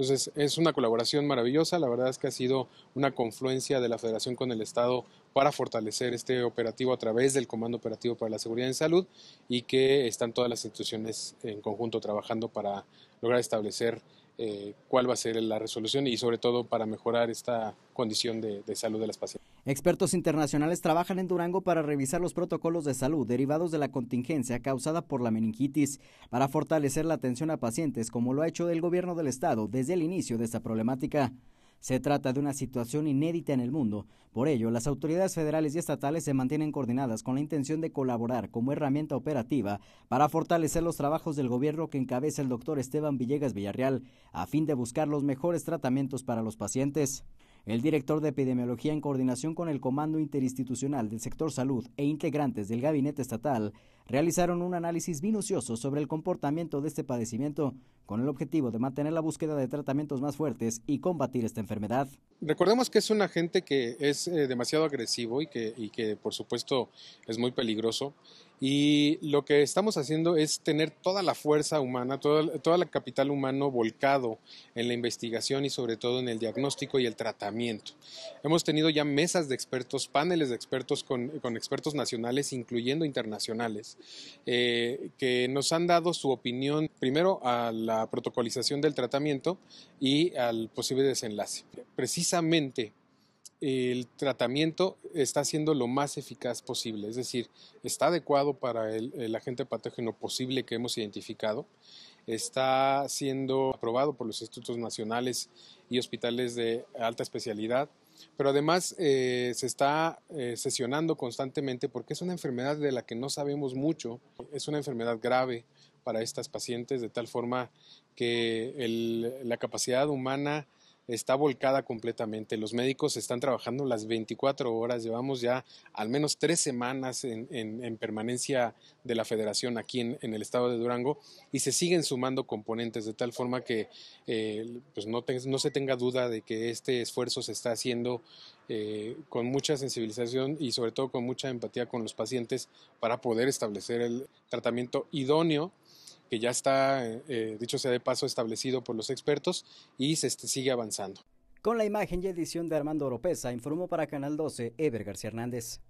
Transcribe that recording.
Entonces, es una colaboración maravillosa. La verdad es que ha sido una confluencia de la Federación con el Estado para fortalecer este operativo a través del Comando Operativo para la Seguridad en Salud y que están todas las instituciones en conjunto trabajando para lograr establecer eh, cuál va a ser la resolución y sobre todo para mejorar esta condición de, de salud de las pacientes. Expertos internacionales trabajan en Durango para revisar los protocolos de salud derivados de la contingencia causada por la meningitis, para fortalecer la atención a pacientes como lo ha hecho el gobierno del estado desde el inicio de esta problemática. Se trata de una situación inédita en el mundo. Por ello, las autoridades federales y estatales se mantienen coordinadas con la intención de colaborar como herramienta operativa para fortalecer los trabajos del gobierno que encabeza el doctor Esteban Villegas Villarreal, a fin de buscar los mejores tratamientos para los pacientes. El director de epidemiología en coordinación con el Comando Interinstitucional del Sector Salud e integrantes del Gabinete Estatal realizaron un análisis minucioso sobre el comportamiento de este padecimiento con el objetivo de mantener la búsqueda de tratamientos más fuertes y combatir esta enfermedad. Recordemos que es un agente que es eh, demasiado agresivo y que, y que por supuesto es muy peligroso. Y lo que estamos haciendo es tener toda la fuerza humana, toda, toda, la capital humano volcado en la investigación y sobre todo en el diagnóstico y el tratamiento. Hemos tenido ya mesas de expertos, paneles de expertos con, con expertos nacionales, incluyendo internacionales, eh, que nos han dado su opinión primero a la protocolización del tratamiento y al posible desenlace. Precisamente el tratamiento está siendo lo más eficaz posible, es decir, está adecuado para el, agente patógeno posible que hemos identificado, está siendo aprobado por los institutos nacionales y hospitales de alta especialidad, pero además eh, se está eh, sesionando constantemente porque es una enfermedad de la que no sabemos mucho, es una enfermedad grave para estas pacientes, de tal forma que la capacidad humana está volcada completamente. Los médicos están trabajando las 24 horas. Llevamos ya al menos tres semanas en, permanencia de la federación aquí en, el estado de Durango y se siguen sumando componentes de tal forma que eh, pues no, se tenga duda de que este esfuerzo se está haciendo eh, con mucha sensibilización y sobre todo con mucha empatía con los pacientes para poder establecer el tratamiento idóneo que ya está, eh, eh, dicho sea de paso, establecido por los expertos y se este, sigue avanzando. Con la imagen y edición de Armando Oropesa, informó para Canal 12 Ever García Hernández.